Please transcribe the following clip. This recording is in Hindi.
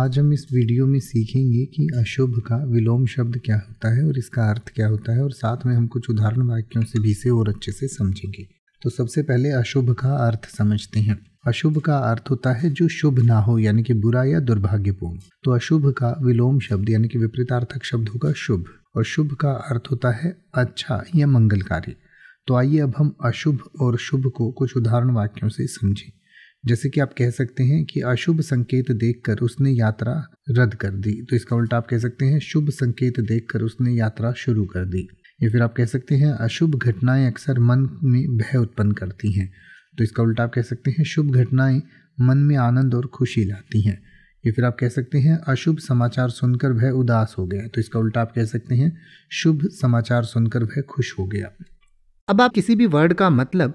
आज हम इस वीडियो में सीखेंगे कि अशुभ का विलोम शब्द क्या होता है और इसका अर्थ क्या होता है और साथ में हम कुछ उदाहरण वाक्यों से भी से और अच्छे से समझेंगे तो सबसे पहले अशुभ का अर्थ समझते हैं अशुभ का अर्थ होता है जो शुभ ना हो यानी कि बुरा या दुर्भाग्यपूर्ण तो अशुभ का विलोम शब्द यानी कि विपरीतार्थक शब्द होगा शुभ और शुभ का अर्थ होता है अच्छा या मंगलकारी तो आइए अब हम अशुभ और शुभ को कुछ उदाहरण वाक्यों से समझें जैसे कि आप कह सकते हैं कि अशुभ संकेत देखकर उसने यात्रा रद्द कर दी तो इसका उल्टा आप कह सकते हैं शुभ संकेत देखकर उसने यात्रा शुरू कर दी या फिर आप कह सकते हैं अशुभ घटनाएं अक्सर मन में भय उत्पन्न करती हैं तो इसका उल्टा आप कह सकते हैं शुभ घटनाएं मन में आनंद और खुशी लाती हैं या फिर आप कह सकते हैं अशुभ समाचार सुनकर वह उदास हो गया तो इसका उल्टा आप कह सकते हैं शुभ समाचार सुनकर वह खुश हो गया अब आप किसी भी वर्ड का मतलब